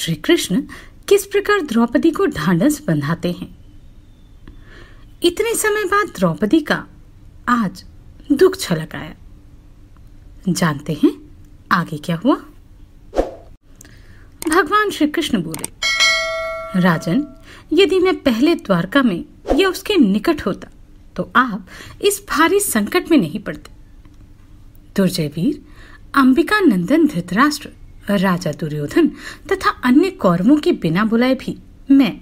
श्री कृष्ण किस प्रकार द्रौपदी को ढांढस बंधाते हैं इतने समय बाद द्रौपदी का आज दुख छलक आया जानते हैं आगे क्या हुआ भगवान श्री कृष्ण बोले राजन यदि मैं पहले द्वारका में या उसके निकट होता तो आप इस भारी संकट में नहीं पड़ते दुर्जयवीर अंबिका नंदन धृतराष्ट्र राजा दुर्योधन तथा अन्य कौरवों के बिना बुलाए भी मैं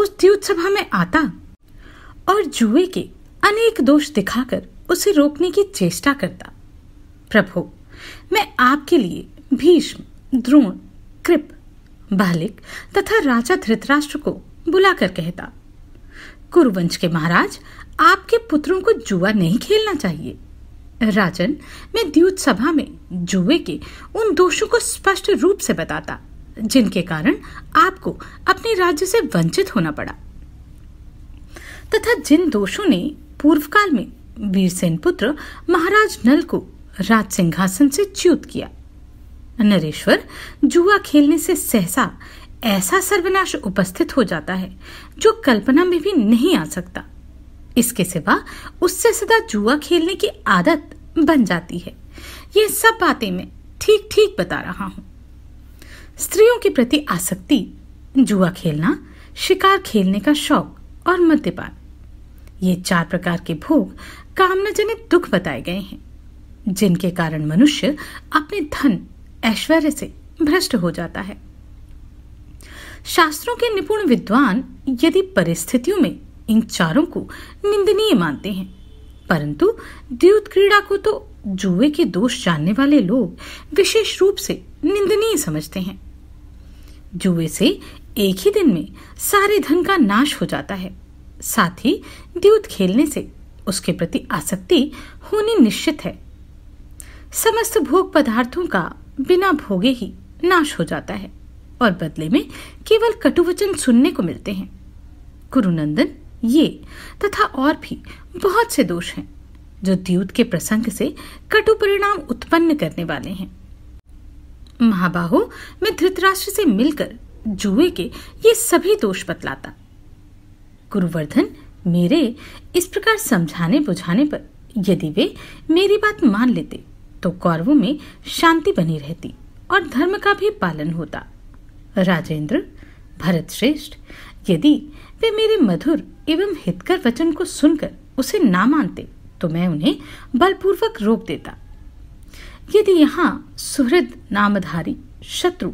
उस द्यूत सभा में आता और जुए के अनेक दोष दिखाकर उसे रोकने की चेष्टा करता प्रभु मैं आपके लिए भीष्म द्रोण कृप बालिक तथा राजा धृतराष्ट्र को बुलाकर कहता कुरुवंश के महाराज आपके पुत्रों को जुआ नहीं खेलना चाहिए राजन मैं द्यूत सभा में जुए के उन दोषों को स्पष्ट रूप से बताता जिनके कारण आपको अपने राज्य से वंचित होना पड़ा तथा जिन दोषों ने पूर्वकाल में वीरसेन पुत्र महाराज नल को राज सिंहासन से च्युत किया नरेश्वर जुआ खेलने से सहसा ऐसा सर्वनाश उपस्थित हो जाता है जो कल्पना में भी नहीं आ सकता इसके सिवा उससे सदा जुआ खेलने की आदत बन जाती है ये सब बातें मैं ठीक ठीक बता रहा हूं स्त्रियों के प्रति आसक्ति जुआ खेलना शिकार खेलने का शौक और मद्यपान ये चार प्रकार के भोग जनित दुख बताए गए हैं जिनके कारण मनुष्य अपने धन ऐश्वर्य से भ्रष्ट हो जाता है शास्त्रों के निपुण विद्वान यदि परिस्थितियों में इन चारों को निंदनीय मानते हैं परंतु द्यूत क्रीड़ा को तो जुए के दोष जानने वाले लोग विशेष रूप से निंदनीय समझते हैं जुए से एक ही दिन में सारे धन का नाश हो जाता है साथ ही द्यूत खेलने से उसके प्रति आसक्ति होनी निश्चित है समस्त भोग पदार्थों का बिना भोगे ही नाश हो जाता है और बदले में केवल कटुवचन सुनने को मिलते हैं गुरुनंदन ये तथा और भी बहुत से दोष हैं जो द्यूत के प्रसंग से कटु परिणाम उत्पन्न करने वाले हैं महाबाहु में धृतराष्ट्र से मिलकर जुए के ये सभी दोष बतलाता गुरुवर्धन मेरे इस प्रकार समझाने बुझाने पर यदि वे मेरी बात मान लेते तो कौरवों में शांति बनी रहती और धर्म का भी पालन होता राजेंद्र भरत श्रेष्ठ यदि वे मेरे मधुर एवं हितकर वचन को सुनकर उसे ना मानते तो मैं उन्हें बलपूर्वक रोक देता यदि यहाँ सुहृद नामधारी शत्रु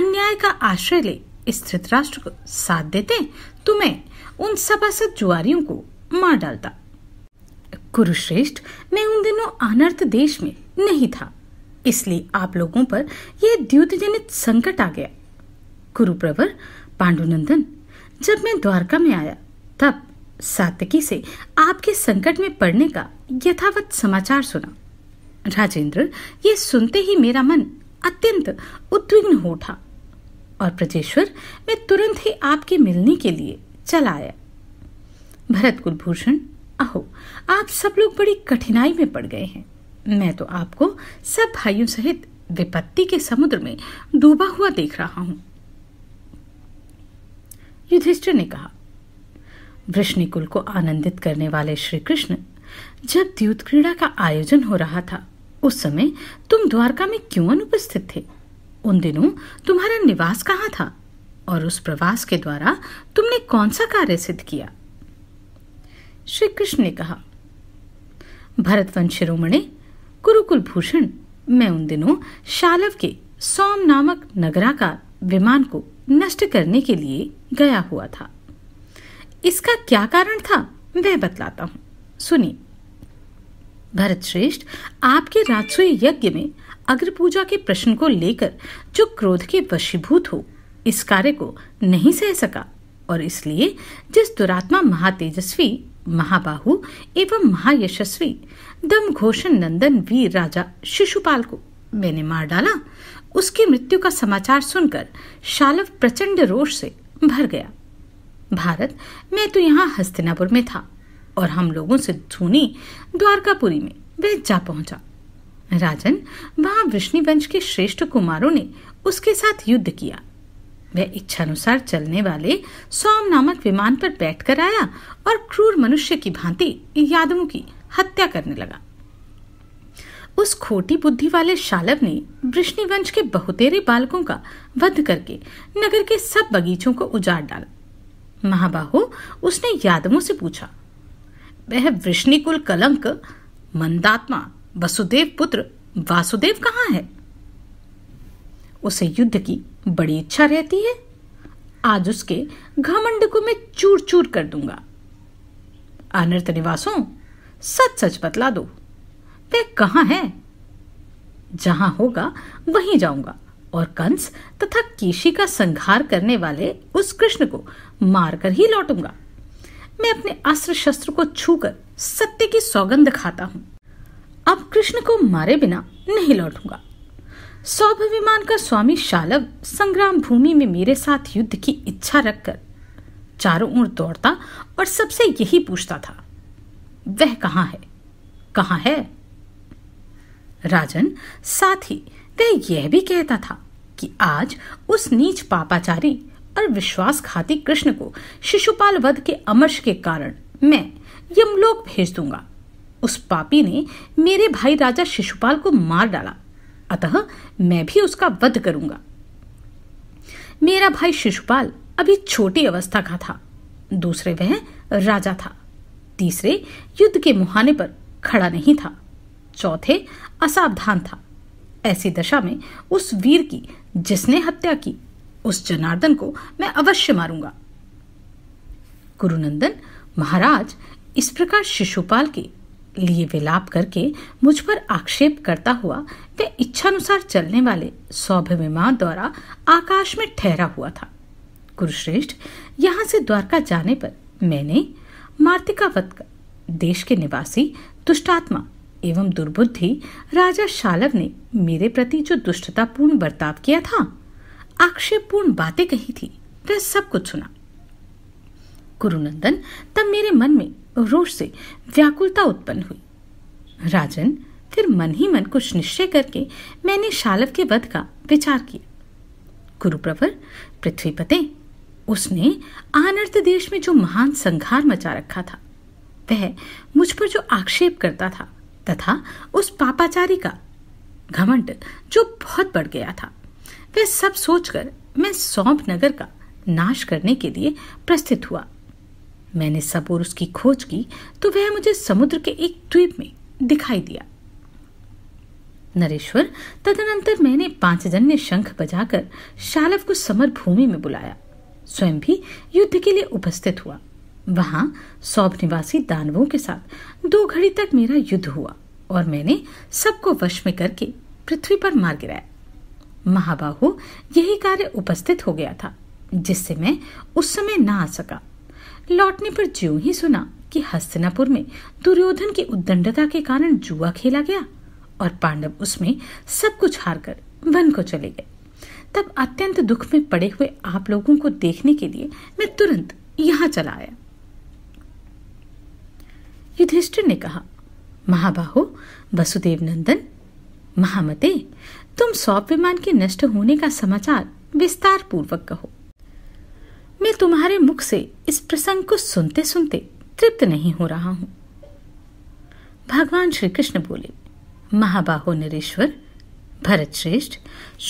अन्याय का आश्रय ले इस धृतराष्ट्र को साथ देते तो मैं उन सभासद जुआरियों को मार डालता कुरुश्रेष्ठ मैं उन दिनों अनर्थ देश में नहीं था इसलिए आप लोगों पर यह द्युतजनित संकट आ गया कुरुप्रवर पांडुनंदन जब मैं द्वारका में आया तब सातकी से आपके संकट में पड़ने का यथावत समाचार सुना राजेंद्र ये सुनते ही मेरा मन अत्यंत उद्विग्न हो उठा और ब्रजेश्वर मैं तुरंत ही आपके मिलने के लिए चला आया भरत कुलभूषण अहो आप सब लोग बड़ी कठिनाई में पड़ गए हैं मैं तो आपको सब भाइयों सहित विपत्ति के समुद्र में डूबा हुआ देख रहा हूं युधिष्ठिर ने कहा वृष्णिकुल को आनंदित करने वाले श्री कृष्ण जब द्यूत क्रीड़ा का आयोजन हो रहा था उस समय तुम द्वारका में क्यों अनुपस्थित थे उन दिनों तुम्हारा निवास कहाँ था और उस प्रवास के द्वारा तुमने कौन सा कार्य सिद्ध किया श्री कृष्ण ने कहा भरतवन शिरोमणे कुरुकुल भूषण मैं उन दिनों शालव के सोम नामक नगराकार विमान को नष्ट करने के लिए गया हुआ था इसका क्या कारण था वह बतलाता हूं सुनिए भरत श्रेष्ठ आपके राजसूय यज्ञ में अग्र पूजा के प्रश्न को लेकर जो क्रोध के वशीभूत हो इस कार्य को नहीं सह सका और इसलिए जिस दुरात्मा महातेजस्वी महाबाहु एवं महायशस्वी दम घोषण नंदन वीर राजा शिशुपाल को मैंने मार डाला उसकी मृत्यु का समाचार सुनकर शालव प्रचंड रोष से भर गया भारत मैं तो यहाँ हस्तिनापुर में था और हम लोगों से धूनी द्वारकापुरी में वह जा पहुंचा राजन वहां वृष्णिवंश के श्रेष्ठ कुमारों ने उसके साथ युद्ध किया वह इच्छानुसार चलने वाले सोम नामक विमान पर बैठकर आया और क्रूर मनुष्य की भांति यादवों की हत्या करने लगा उस खोटी बुद्धि वाले शालव ने वृष्णिवंश के बहुतेरे बालकों का वध करके नगर के सब बगीचों को उजाड़ डाला महाबाहु उसने यादवों से पूछा वह वृष्णिकुल कलंक मंदात्मा वसुदेव पुत्र वासुदेव कहाँ है उसे युद्ध की बड़ी इच्छा रहती है आज उसके घमंड को मैं चूर चूर कर दूंगा अनर्थ निवासों सच सच बतला दो तय कहाँ है जहां होगा वहीं जाऊंगा और कंस तथा केशी का संघार करने वाले उस कृष्ण को मारकर ही लौटूंगा मैं अपने अस्त्र शस्त्र को छूकर सत्य की सौगंध खाता हूं अब कृष्ण को मारे बिना नहीं लौटूंगा सौभ विमान का स्वामी शालव संग्राम भूमि में मेरे साथ युद्ध की इच्छा रखकर चारों ओर दौड़ता और सबसे यही पूछता था वह कहाँ है कहाँ है राजन साथ ही वह यह भी कहता था कि आज उस नीच पापाचारी और विश्वासघाती कृष्ण को शिशुपाल वध के अमर्श के कारण मैं यमलोक भेज दूंगा उस पापी ने मेरे भाई राजा शिशुपाल को मार डाला अतः मैं भी उसका वध करूंगा मेरा भाई शिशुपाल अभी छोटी अवस्था का था दूसरे वह राजा था तीसरे युद्ध के मुहाने पर खड़ा नहीं था चौथे असावधान था ऐसी दशा में उस वीर की जिसने हत्या की उस जनार्दन को मैं अवश्य मारूंगा गुरुनंदन महाराज इस प्रकार शिशुपाल के लिए विलाप करके मुझ पर आक्षेप करता हुआ वे इच्छानुसार चलने वाले सौभ्यविमान द्वारा आकाश में ठहरा हुआ था गुरुश्रेष्ठ यहाँ से द्वारका जाने पर मैंने मार्तिकावत का देश के निवासी दुष्टात्मा एवं दुर्बुद्धि राजा शालव ने मेरे प्रति जो दुष्टतापूर्ण बर्ताव किया था आक्षेपूर्ण बातें कही थी वह सब कुछ सुना गुरुनंदन तब मेरे मन में रोष से व्याकुलता उत्पन्न हुई राजन फिर मन ही मन कुछ निश्चय करके मैंने शालव के वध का विचार किया गुरुप्रवर पते उसने आनर्त देश में जो महान संघार मचा रखा था वह मुझ पर जो आक्षेप करता था तथा उस पापाचारी का घमंड जो बहुत बढ़ गया था वह सब सोचकर मैं सौंप नगर का नाश करने के लिए प्रस्तुत हुआ मैंने सब और उसकी खोज की तो वह मुझे समुद्र के एक द्वीप में दिखाई दिया नरेश्वर तदनंतर मैंने पांचजन्य शंख बजाकर शालव को समर भूमि में बुलाया स्वयं भी युद्ध के लिए उपस्थित हुआ वहां सौभ निवासी दानवों के साथ दो घड़ी तक मेरा युद्ध हुआ और मैंने सबको वश में करके पृथ्वी पर मार गिराया महाबाहु यही कार्य उपस्थित हो गया था जिससे मैं उस समय ना आ सका लौटने पर ज्यो ही सुना कि हस्तिनापुर में दुर्योधन की उद्दंडता के कारण जुआ खेला गया और पांडव उसमें सब कुछ हार कर वन को चले गए तब अत्यंत दुख में पड़े हुए आप लोगों को देखने के लिए मैं तुरंत यहाँ चला आया युधिष्ठिर ने कहा महाबाहु वसुदेव नंदन महामते तुम सौ विमान के नष्ट होने का समाचार विस्तार पूर्वक कहो मैं तुम्हारे मुख से इस प्रसंग को सुनते सुनते तृप्त नहीं हो रहा हूं भगवान श्री कृष्ण बोले महाबाहो नरेश्वर भरत श्रेष्ठ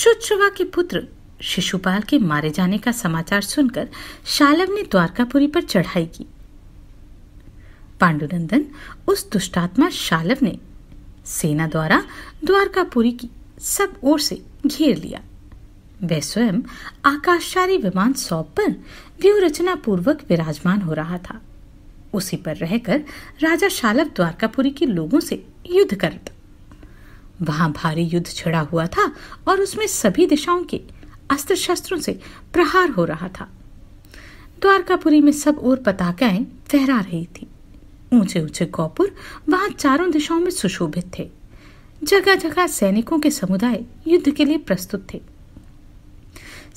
शुच्छवा के पुत्र शिशुपाल के मारे जाने का समाचार सुनकर शालव ने द्वारकापुरी पर चढ़ाई की पांडुनंदन उस दुष्टात्मा शालव ने सेना द्वारा द्वारकापुरी की सब ओर से घेर लिया वह स्वयं आकाशचारी विमान सौंप पर व्यूहरचना पूर्वक विराजमान हो रहा था उसी पर रहकर राजा शालव द्वारकापुरी के लोगों से युद्ध करता वहां भारी युद्ध छिड़ा हुआ था और उसमें सभी दिशाओं के अस्त्र शस्त्रों से प्रहार हो रहा था द्वारकापुरी में सब ओर पताकाएं फहरा रही थी ऊंचे ऊंचे गोपुर वहां चारों दिशाओं में सुशोभित थे जगह जगह सैनिकों के समुदाय युद्ध के लिए प्रस्तुत थे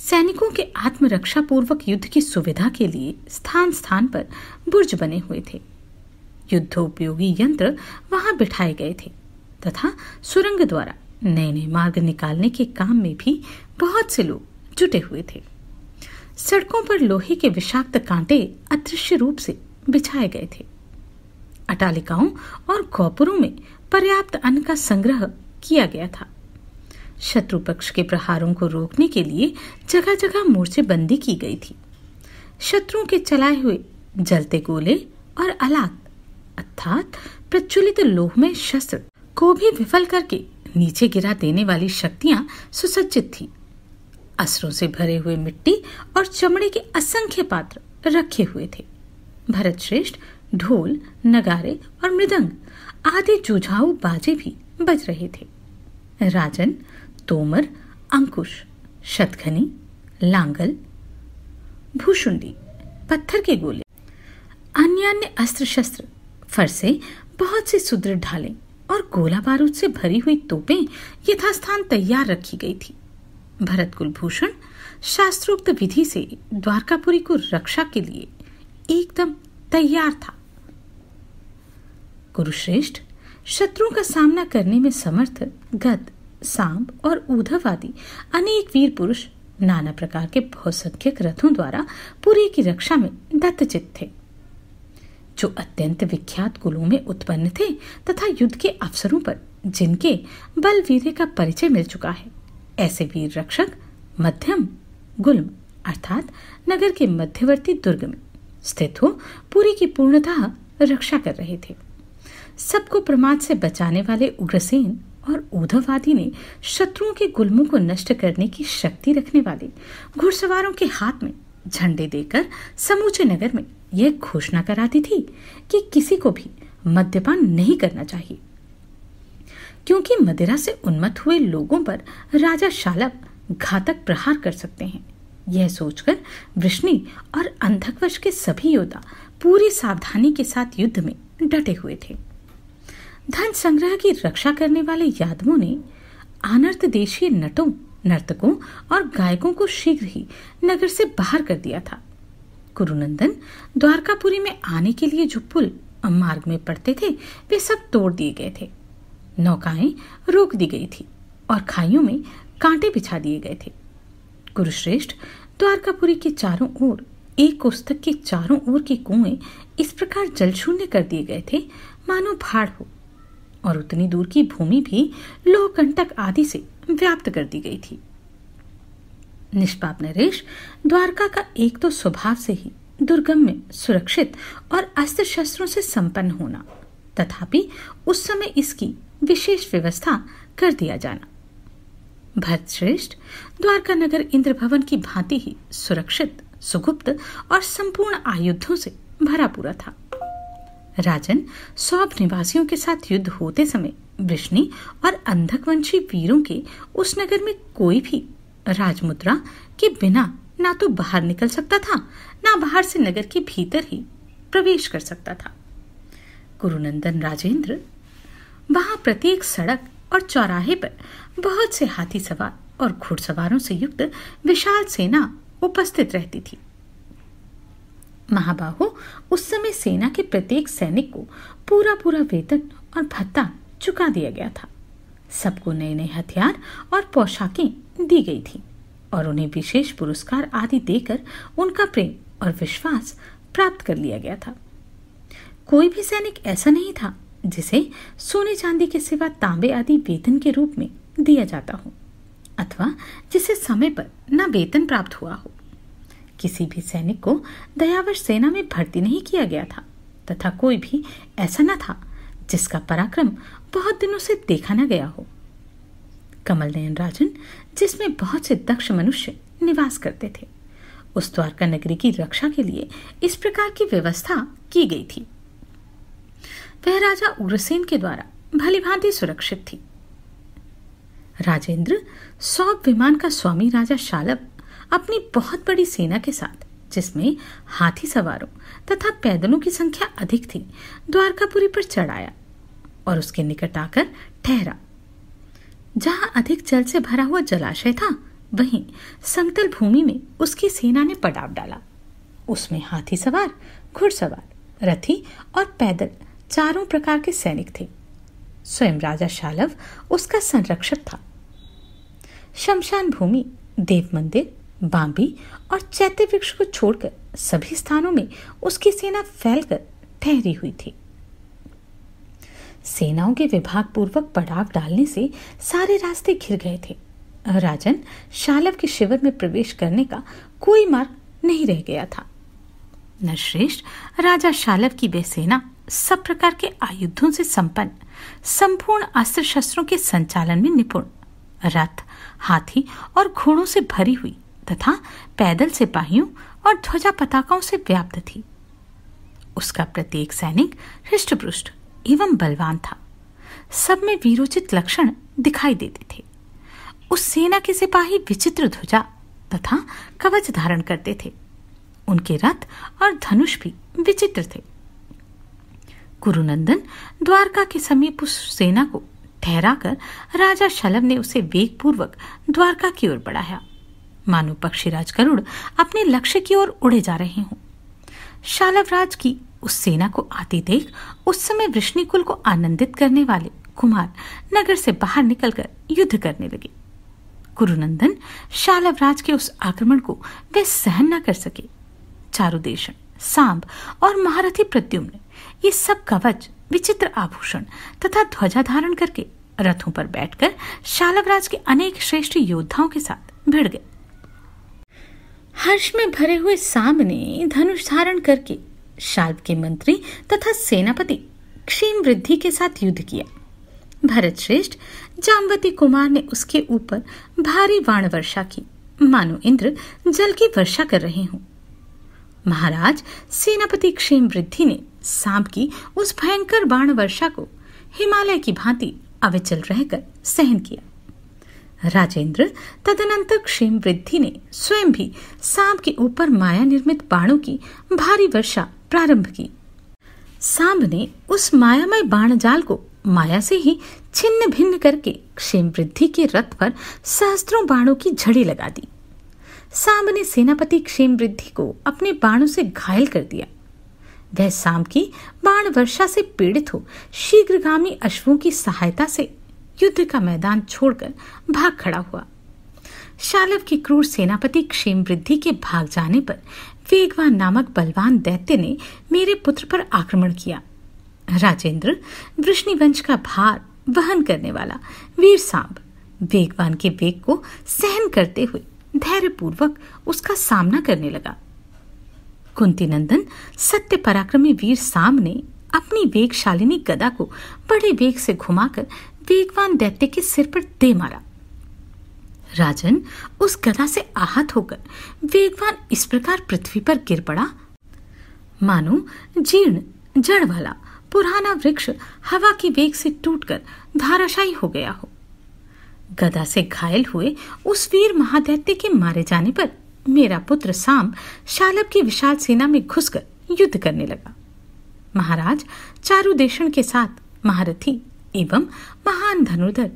सैनिकों के आत्मरक्षा पूर्वक युद्ध की सुविधा के लिए स्थान स्थान पर बुर्ज बने हुए थे युद्धोपयोगी यंत्र वहां बिठाए गए थे तथा सुरंग द्वारा नए नए मार्ग निकालने के काम में भी बहुत से लोग जुटे हुए थे सड़कों पर लोहे के विषाक्त कांटे अदृश्य रूप से बिछाए गए थे अटालिकाओं और गौपुरों में पर्याप्त अन्न का संग्रह किया गया था शत्रु पक्ष के प्रहारों को रोकने के लिए जगह जगह मोर्चेबंदी की गई थी शत्रुओं के चलाए हुए जलते गोले और अलाक अर्थात प्रज्वलित लोह में शस्त्र को भी विफल करके नीचे गिरा देने वाली शक्तियां सुसज्जित थी असरों से भरे हुए मिट्टी और चमड़े के असंख्य पात्र रखे हुए थे भरत श्रेष्ठ ढोल नगारे और मृदंग आदि जुझाऊ बाजे भी बज रहे थे राजन तोमर अंकुश शतघनी लांगल भूषुंडी पत्थर के गोले अन्य अन्य अस्त्र शस्त्र फरसे बहुत से सुदृढ़ ढाले और गोला बारूद से भरी हुई तोपें यथास्थान तैयार रखी गई थी भरत कुलभूषण शास्त्रोक्त विधि से द्वारकापुरी को रक्षा के लिए एकदम तैयार था कुरुश्रेष्ठ शत्रुओं का सामना करने में समर्थ गद सांप और उधव आदि अनेक वीर पुरुष नाना प्रकार के बहुसंख्यक रथों द्वारा पुरी की रक्षा में दत्तचित थे जो अत्यंत विख्यात कुलों में उत्पन्न थे तथा युद्ध के अवसरों पर जिनके बल वीर का परिचय मिल चुका है ऐसे वीर रक्षक मध्यम गुल्म अर्थात नगर के मध्यवर्ती दुर्ग में स्थित हो पूरी की पूर्णतः रक्षा कर रहे थे सबको प्रमाद से बचाने वाले उग्रसेन और उद्धव आदि ने शत्रुओं के गुलमों को नष्ट करने की शक्ति रखने वाले घुड़सवारों के हाथ में झंडे देकर समूचे नगर में यह घोषणा करा दी थी कि किसी को भी मद्यपान नहीं करना चाहिए क्योंकि मदिरा से उन्मत्त हुए लोगों पर राजा शालब घातक प्रहार कर सकते हैं यह सोचकर वृष्णि और अंधकवश के सभी योद्धा पूरी सावधानी के साथ युद्ध में डटे हुए थे धन संग्रह की रक्षा करने वाले यादवों ने अनर्थ देशीय नटों नर्तकों और गायकों को शीघ्र ही नगर से बाहर कर दिया था कुरुनंदन द्वारकापुरी में आने के लिए जो पुल मार्ग में पड़ते थे वे सब तोड़ दिए गए थे नौकाएं रोक दी गई थी और खाइयों में कांटे बिछा दिए गए थे कुरुश्रेष्ठ द्वारकापुरी के चारों ओर एक कोस्तक के चारों ओर के कुएं इस प्रकार जलशून्य कर दिए गए थे मानो भाड़ हो और उतनी दूर की भूमि भी लोहकंटक आदि से व्याप्त कर दी गई थी निष्पाप नरेश द्वारका का एक तो स्वभाव से ही दुर्गम में सुरक्षित और अस्त्र शस्त्रों से संपन्न होना तथापि उस समय इसकी विशेष व्यवस्था कर दिया जाना भरत श्रेष्ठ द्वारका नगर इंद्र भवन की भांति ही सुरक्षित सुगुप्त और संपूर्ण आयुधों से भरा पूरा था राजन सौ निवासियों के साथ युद्ध होते समय वृष्णि और अंधकवंशी वीरों के उस नगर में कोई भी राजमुद्रा के बिना ना तो बाहर निकल सकता था ना बाहर से नगर के भीतर ही प्रवेश कर सकता था गुरुनंदन राजेंद्र वहां प्रत्येक सड़क और चौराहे पर बहुत से हाथी सवार और घुड़सवारों से युक्त विशाल सेना उपस्थित रहती थी महाबाहु उस समय सेना के प्रत्येक सैनिक को पूरा पूरा वेतन और भत्ता चुका दिया गया था सबको नए नए हथियार और पोशाकें दी गई थी और उन्हें विशेष पुरस्कार आदि देकर उनका प्रेम और विश्वास प्राप्त कर लिया गया था कोई भी सैनिक ऐसा नहीं था जिसे सोने चांदी के सिवा तांबे आदि वेतन के रूप में दिया जाता हो अथवा जिसे समय पर न वेतन प्राप्त हुआ हो किसी भी सैनिक को दयावर सेना में भर्ती नहीं किया गया था तथा कोई भी ऐसा न था जिसका पराक्रम बहुत दिनों से देखा न गया हो कमल नयन राजन जिसमें बहुत से दक्ष मनुष्य निवास करते थे उस द्वारका नगरी की रक्षा के लिए इस प्रकार की व्यवस्था की गई थी वह राजा उग्रसेन के द्वारा भलीभांति सुरक्षित थी राजेंद्र सौ विमान का स्वामी राजा शालभ अपनी बहुत बड़ी सेना के साथ जिसमें हाथी सवारों तथा पैदलों की संख्या अधिक थी द्वारकापुरी पर चढ़ाया और उसके निकट आकर ठहरा जहां अधिक जल से भरा हुआ जलाशय था वहीं समतल भूमि में उसकी सेना ने पड़ाव डाला उसमें हाथी सवार घुड़सवार रथी और पैदल चारों प्रकार के सैनिक थे स्वयं राजा शालव उसका संरक्षक था शमशान भूमि देव मंदिर बांबी और चैत्य वृक्ष को छोड़कर सभी स्थानों में उसकी सेना फैलकर ठहरी हुई थी सेनाओं के विभाग पूर्वक पड़ाव डालने से सारे रास्ते घिर गए थे राजन शालव के शिविर में प्रवेश करने का कोई मार्ग नहीं रह गया था नरश्रेष्ठ राजा शालव की वह सेना सब प्रकार के आयुधों से संपन्न संपूर्ण अस्त्र शस्त्रों के संचालन में निपुण रथ हाथी और घोड़ों से भरी हुई तथा पैदल सिपाहियों और ध्वजा पताकाओं से व्याप्त थी उसका प्रत्येक सैनिक हृष्टपुष्ट एवं बलवान था सब में वीरोचित लक्षण दिखाई देते थे उस सेना के सिपाही विचित्र ध्वजा तथा कवच धारण करते थे उनके रथ और धनुष भी विचित्र थे गुरुनंदन द्वारका के समीप उस सेना को ठहराकर राजा शलभ ने उसे वेगपूर्वक द्वारका की ओर बढ़ाया मानो पक्षीराज गरुड़ अपने लक्ष्य की ओर उड़े जा रहे हों शालवराज की उस सेना को आती देख उस समय वृष्णिकुल को आनंदित करने वाले कुमार नगर से बाहर निकलकर युद्ध करने लगे कुरुनंदन शालवराज के उस आक्रमण को वे सहन न कर सके चारुदेशन सांब और महारथी प्रद्युम्न ये सब कवच विचित्र आभूषण तथा ध्वजा धारण करके रथों पर बैठकर शालवराज के अनेक श्रेष्ठ योद्धाओं के साथ भिड़ गए हर्ष में भरे हुए सामने ने धनुष धारण करके शाल्ब के मंत्री तथा सेनापति क्षीम वृद्धि के साथ युद्ध किया भरत श्रेष्ठ जामवती कुमार ने उसके ऊपर भारी वाण वर्षा की मानो इंद्र जल की वर्षा कर रहे हों महाराज सेनापति क्षेम वृद्धि ने सांप की उस भयंकर बाण वर्षा को हिमालय की भांति अविचल रहकर सहन किया राजेंद्र तदनंतर क्षेम वृद्धि ने स्वयं भी सांप के ऊपर माया निर्मित बाणों की भारी वर्षा प्रारंभ की सांब ने उस मायामय बाण जाल को माया से ही छिन्न भिन्न करके क्षेम वृद्धि के रथ पर सहस्त्रों बाणों की झड़ी लगा दी सांब ने सेनापति क्षेम वृद्धि को अपने बाणों से घायल कर दिया वह सांब की बाण वर्षा से पीड़ित हो शीघ्रगामी अश्वों की सहायता से युद्ध का मैदान छोड़कर भाग खड़ा हुआ शालव की क्रूर सेनापति क्षेम वृद्धि के भाग जाने पर वेगवान नामक बलवान दैत्य ने मेरे पुत्र पर आक्रमण किया राजेंद्र वृष्णिवंश का भार वहन करने वाला वीर सांब वेगवान के वेग को सहन करते हुए धैर्यपूर्वक उसका सामना करने लगा कुंती नंदन सत्य पराक्रमी वीर साम ने अपनी वेगशालिनी गदा को बड़े वेग से घुमाकर वेगवान दैत्य के सिर पर दे मारा राजन उस गदा से आहत होकर वेगवान इस प्रकार पृथ्वी पर गिर पड़ा मानो जीर्ण जड़ वाला पुराना वृक्ष हवा की वेग से टूटकर धाराशायी हो गया हो गदा से घायल हुए उस वीर महादैत्य के मारे जाने पर मेरा पुत्र साम शालब की विशाल सेना में घुसकर युद्ध करने लगा महाराज चारुदेशन के साथ महारथी एवं महान धनुधर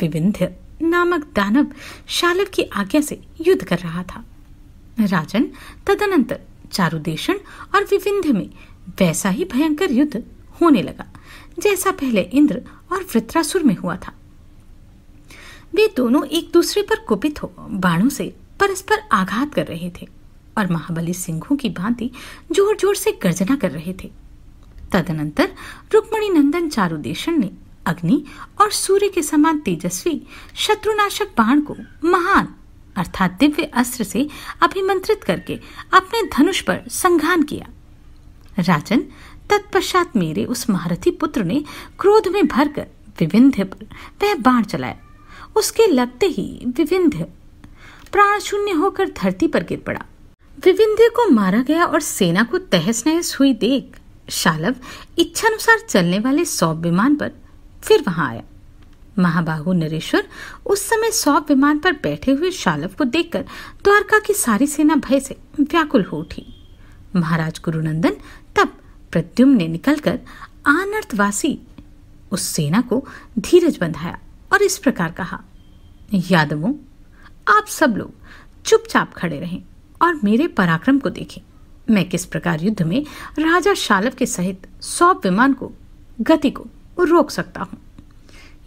विविंध्य नामक दानव शालव की आज्ञा से युद्ध कर रहा था राजन तदनंतर चारुदेशन और विविंध्य में वैसा ही भयंकर युद्ध होने लगा जैसा पहले इंद्र और वृत्रासुर में हुआ था वे दोनों एक दूसरे पर कुपित हो बाणों से परस्पर आघात कर रहे थे और महाबली सिंहों की भांति जोर जोर से गर्जना कर रहे थे तदनंतर रुक्मणी नंदन चारुदेशन ने अग्नि और सूर्य के समान तेजस्वी शत्रुनाशक बाण को महान अर्थात दिव्य अस्त्र से अभिमंत्रित करके अपने धनुष पर संघान किया राजन तत्पश्चात मेरे उस महारथी पुत्र ने क्रोध में भरकर विविध पर वह बाण चलाया उसके लगते ही विविध प्राण शून्य होकर धरती पर गिर पड़ा विविंध्य को मारा गया और सेना को तहस नहस हुई देख शालव इच्छानुसार चलने वाले सौ विमान पर फिर वहां आया महाबाहु नरेश्वर उस समय सौ विमान पर बैठे हुए शालव को देखकर द्वारका की सारी सेना भय से व्याकुल हो उठी महाराज गुरुनंदन तब प्रद्युम्न ने निकलकर आनर्थवासी उस सेना को धीरज बंधाया और इस प्रकार कहा यादवों आप सब लोग चुपचाप खड़े रहें और मेरे पराक्रम को देखें मैं किस प्रकार युद्ध में राजा शालव के सहित सौ विमान को गति को रोक सकता हूँ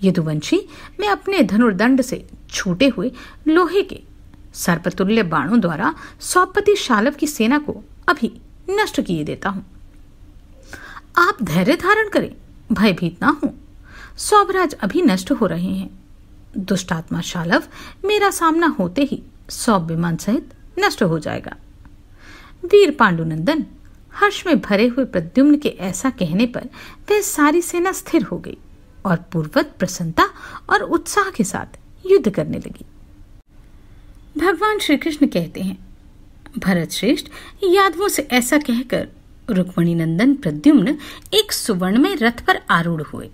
यदुवंशी मैं अपने धनुर्दंड से छूटे हुए लोहे के सर्पतुल्य बाणों द्वारा सौपति शालव की सेना को अभी नष्ट किए देता हूँ आप धैर्य धारण करें भयभीत ना हो सौभराज अभी नष्ट हो रहे हैं दुष्टात्मा शालव मेरा सामना होते ही सौ विमान सहित नष्ट हो जाएगा वीर पांडुनंदन हर्ष में भरे हुए प्रद्युम्न के ऐसा कहने पर वह सारी सेना स्थिर हो गई और पूर्वत प्रसन्नता और उत्साह के साथ युद्ध करने लगी भगवान श्री कृष्ण कहते हैं भरत श्रेष्ठ यादवों से ऐसा कहकर रुक्मणी नंदन प्रद्युम्न एक सुवर्ण में रथ पर आरूढ़ हुए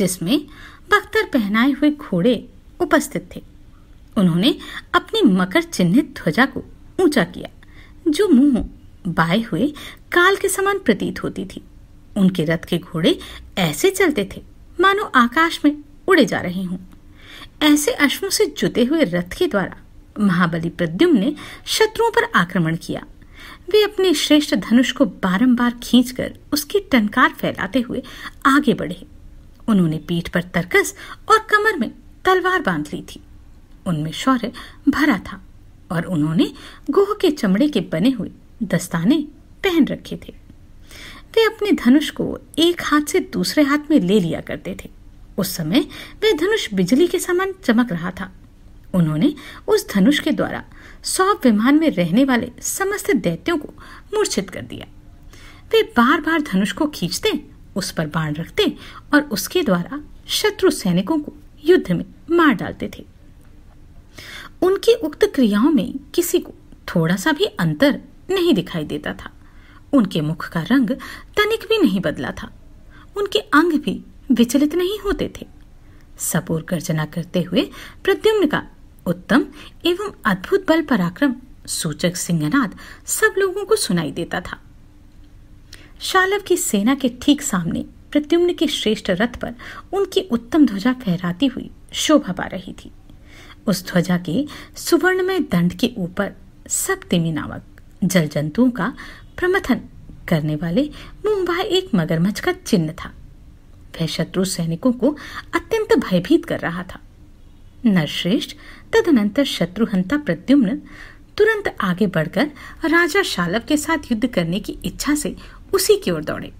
जिसमें बख्तर पहनाए हुए घोड़े उपस्थित थे उन्होंने अपनी मकर चिन्हित ध्वजा को ऊंचा किया जो मुंह बाए हुए काल के समान प्रतीत होती थी उनके रथ के घोड़े ऐसे चलते थे मानो आकाश में उड़े जा रहे हों ऐसे अश्वों से जुते हुए रथ के द्वारा महाबली प्रद्युम्न ने शत्रुओं पर आक्रमण किया वे अपने श्रेष्ठ धनुष को बारंबार खींचकर उसकी टनकार फैलाते हुए आगे बढ़े उन्होंने पीठ पर तरकस और कमर में तलवार बांध ली थी उनमें शौर्य भरा था और उन्होंने गोह के चमड़े के बने हुए दस्ताने पहन रखे थे वे अपने धनुष को एक हाथ से दूसरे हाथ में ले लिया करते थे उस समय वह धनुष बिजली के समान चमक रहा था उन्होंने उस धनुष के द्वारा सौ विमान में रहने वाले समस्त दैत्यों को मूर्छित कर दिया वे बार बार धनुष को खींचते उस पर बाण रखते और उसके द्वारा शत्रु सैनिकों को युद्ध में मार डालते थे उनकी उक्त क्रियाओं में किसी को थोड़ा सा भी अंतर नहीं दिखाई देता था उनके मुख का रंग तनिक भी नहीं बदला था उनके अंग भी विचलित नहीं होते थे सबूर गर्जना करते हुए प्रद्युम्न का उत्तम एवं अद्भुत बल पराक्रम सूचक सिंहनाद सब लोगों को सुनाई देता था शालव की सेना के ठीक सामने प्रत्युम्न के श्रेष्ठ रथ पर उनकी उत्तम ध्वजा फहराती हुई शोभा पा रही थी उस ध्वजा के सुवर्णमय दंड के ऊपर सप्तमी नामक जल जंतुओं का प्रमथन करने वाले मुंबा एक मगरमच्छ का चिन्ह था वह शत्रु सैनिकों को अत्यंत भयभीत कर रहा था नरश्रेष्ठ तदनंतर शत्रुहंता प्रद्युम्न तुरंत आगे बढ़कर राजा शालव के साथ युद्ध करने की इच्छा से उसी की ओर दौड़े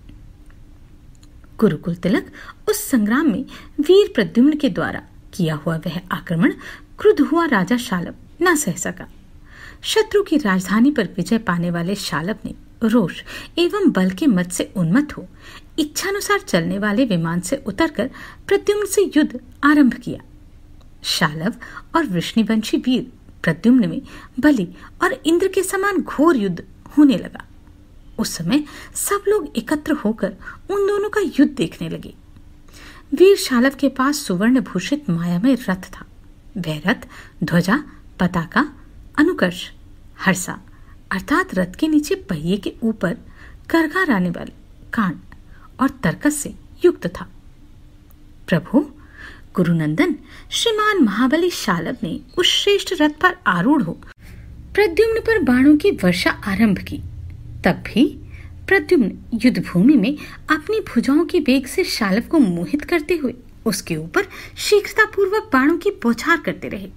गुरुकुल तिलक उस संग्राम में वीर प्रद्युम्न के द्वारा किया हुआ वह आक्रमण क्रुद्ध हुआ राजा शालव न सह सका शत्रु की राजधानी पर विजय पाने वाले शालभ ने रोष एवं बल के मत से उन्मत हो इच्छानुसार चलने वाले विमान से उतरकर प्रद्युम्न से युद्ध आरंभ किया शालव और विष्णुवंशी वीर प्रद्युम्न में बलि और इंद्र के समान घोर युद्ध होने लगा उस समय सब लोग एकत्र होकर उन दोनों का युद्ध देखने लगे वीर शालव के पास सुवर्ण भूषित मायामय रथ था वह रथ ध्वजा पताका अनुकर्ष हर्षा अर्थात रथ के नीचे पहिए के ऊपर करघाराने वाले कांड और तर्कस से युक्त था प्रभु गुरुनंदन श्रीमान महाबली शालभ ने उस श्रेष्ठ रथ पर आरूढ़ हो प्रद्युम्न पर बाणों की वर्षा आरंभ की तब भी प्रद्युम्न युद्ध भूमि में अपनी भुजाओं के वेग से शालव को मोहित करते हुए उसके ऊपर शीघ्रतापूर्वक बाणों की बौछार करते रहे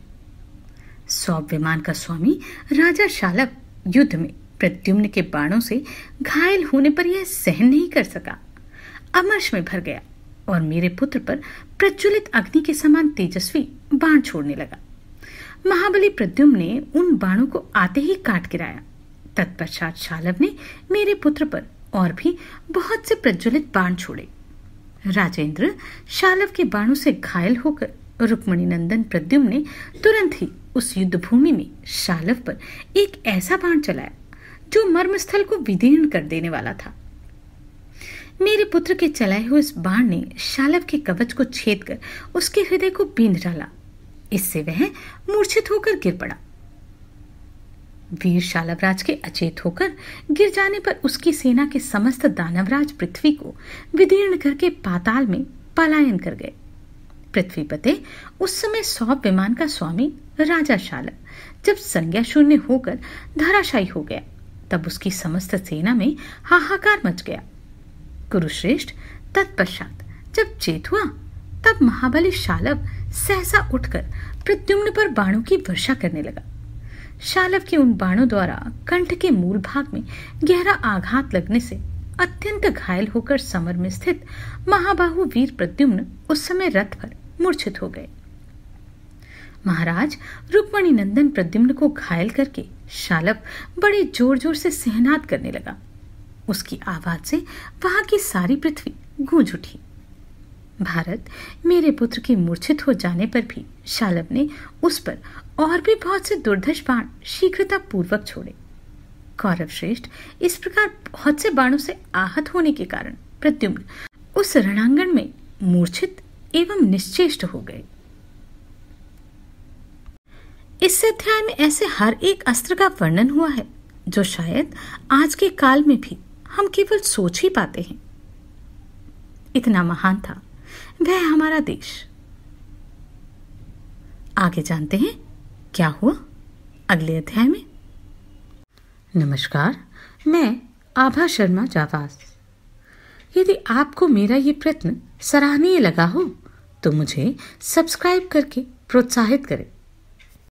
सौभ विमान का स्वामी राजा शालक युद्ध में प्रद्युम्न के बाणों से घायल होने पर यह सहन नहीं कर सका अमर्श में भर गया और मेरे पुत्र पर प्रज्वलित अग्नि के समान तेजस्वी बाण छोड़ने लगा महाबली प्रद्युम्न ने उन बाणों को आते ही काट गिराया तत्पश्चात शालव ने मेरे पुत्र पर और भी बहुत से प्रज्वलित बाण छोड़े राजेंद्र शालव के बाणों से घायल होकर रुक्मणी नंदन प्रद्युम्न ने तुरंत ही उस युद्ध भूमि में शालव पर एक ऐसा बाण चलाया जो मर्मस्थल को विदीर्ण कर देने वाला था मेरे पुत्र के चलाए हुए इस बाण ने शालव के कवच को छेद कर उसके हृदय को बींद डाला इससे वह मूर्छित होकर गिर पड़ा वीर शालवराज के अचेत होकर गिर जाने पर उसकी सेना के समस्त दानवराज पृथ्वी को विदीर्ण करके पाताल में पलायन कर गए पृथ्वीपते उस समय सौ विमान का स्वामी राजा शालक जब संज्ञा शून्य होकर धराशायी हो गया तब उसकी समस्त सेना में हाहाकार मच गया कुरुश्रेष्ठ तत्पश्चात जब चेत हुआ तब महाबली शालव सहसा उठकर प्रद्युम्न पर बाणों की वर्षा करने लगा शालव के उन बाणों द्वारा कंठ के मूल भाग में गहरा आघात लगने से अत्यंत घायल होकर समर में स्थित महाबाहु वीर प्रद्युम्न उस समय रथ पर मूर्छित हो गए महाराज रुक्मणी नंदन प्रद्युम्न को घायल करके शालप बड़े जोर जोर से सहनाद करने लगा उसकी आवाज से वहां की सारी पृथ्वी गूंज उठी भारत मेरे पुत्र के मूर्छित हो जाने पर भी शालभ ने उस पर और भी बहुत से दुर्धश बाण शीघ्रता पूर्वक छोड़े कौरव श्रेष्ठ इस प्रकार बहुत से बाणों से आहत होने के कारण प्रद्युम्न उस रणांगण में मूर्छित एवं निश्चेष्ट हो गए इस अध्याय में ऐसे हर एक अस्त्र का वर्णन हुआ है जो शायद आज के काल में भी हम केवल सोच ही पाते हैं इतना महान था वह हमारा देश आगे जानते हैं क्या हुआ अगले अध्याय में नमस्कार मैं आभा शर्मा जावास यदि आपको मेरा ये प्रयत्न सराहनीय लगा हो तो मुझे सब्सक्राइब करके प्रोत्साहित करें